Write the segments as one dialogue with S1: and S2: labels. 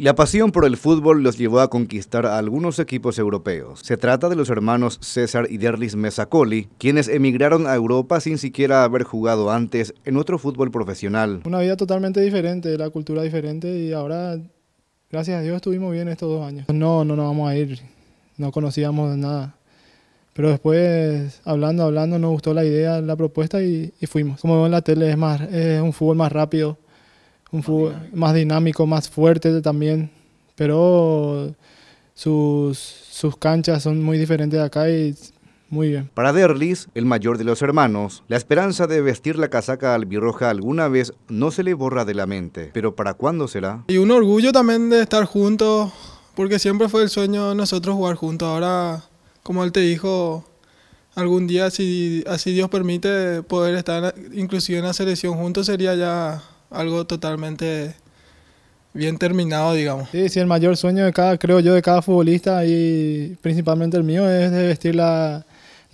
S1: La pasión por el fútbol los llevó a conquistar a algunos equipos europeos. Se trata de los hermanos César y Derlis Mesacoli, quienes emigraron a Europa sin siquiera haber jugado antes en otro fútbol profesional.
S2: Una vida totalmente diferente, la cultura diferente y ahora, gracias a Dios, estuvimos bien estos dos años. No, no nos vamos a ir, no conocíamos nada. Pero después, hablando, hablando, nos gustó la idea, la propuesta y, fuimos. Como ven en la tele, es, más, es un fútbol más rápido, un fútbol más dinámico, más fuerte también, pero sus, sus canchas son muy diferentes de acá y muy bien.
S1: Para Derlis, el mayor de los hermanos, la esperanza de vestir la casaca albirroja alguna vez no se le borra de la mente, pero ¿para cuándo será?
S3: Y un orgullo también de estar juntos, porque siempre fue el sueño nosotros jugar juntos. Ahora, como él te dijo, algún día, si así Dios permite, poder estar inclusive en la selección juntos sería ya algo totalmente bien terminado, digamos.
S2: Sí, sí, el mayor sueño de cada, creo yo, de cada futbolista y principalmente el mío es de vestir la,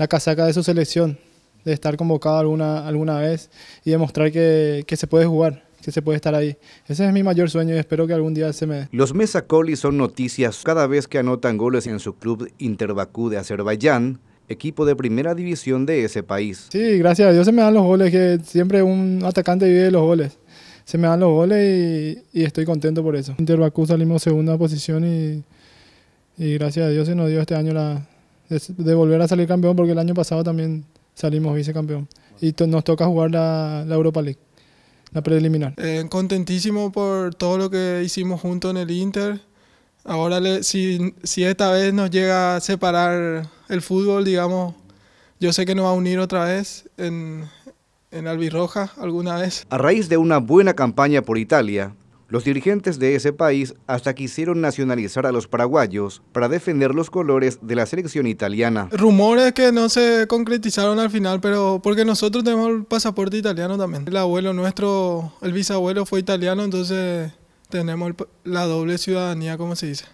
S2: casaca de su selección, de estar convocado alguna, alguna vez y demostrar que, se puede jugar que se puede estar ahí. Ese es mi mayor sueño y espero que algún día se me...
S1: Los Mesa son noticias cada vez que anotan goles en su club Interbakú de Azerbaiyán, equipo de primera división de ese país.
S2: Sí, gracias a Dios se me dan los goles, que siempre un atacante vive los goles se me dan los goles y, estoy contento por eso. Inter Bakú salimos segunda posición y, gracias a Dios se nos dio este año la de, volver a salir campeón porque el año pasado también salimos vicecampeón y nos toca jugar la, Europa League la preliminar.
S3: Eh, contentísimo por todo lo que hicimos juntos en el Inter. Ahora, si, si, esta vez nos llega a separar el fútbol, digamos, yo sé que nos va a unir otra vez en, en albirroja alguna vez.
S1: A raíz de una buena campaña por Italia, los dirigentes de ese país hasta quisieron nacionalizar a los paraguayos para defender los colores de la selección italiana.
S3: Rumores que no se concretizaron al final, pero porque nosotros tenemos el pasaporte italiano también. El abuelo nuestro, el bisabuelo fue italiano, entonces tenemos la doble ciudadanía, como se dice.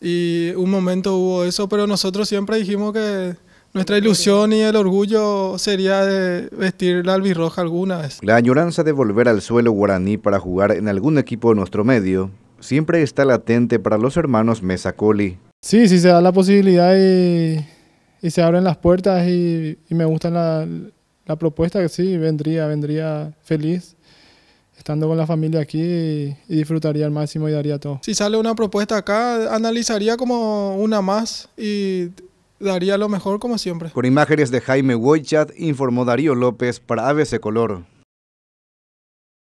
S3: Y un momento hubo eso, pero nosotros siempre dijimos que nuestra ilusión y el orgullo sería de vestir la albirroja alguna vez.
S1: La añoranza de volver al suelo guaraní para jugar en algún equipo de nuestro medio siempre está latente para los hermanos Mesa Coli. Sí, si se da la posibilidad
S2: y, se abren las puertas y, me gusta la, propuesta que sí, vendría, vendría feliz estando con la familia aquí y, disfrutaría al máximo y daría todo.
S3: Si sale una propuesta acá, analizaría como una más y daría lo mejor como siempre.
S1: Con imágenes de Jaime Boychat, informó Darío López para ABC Color.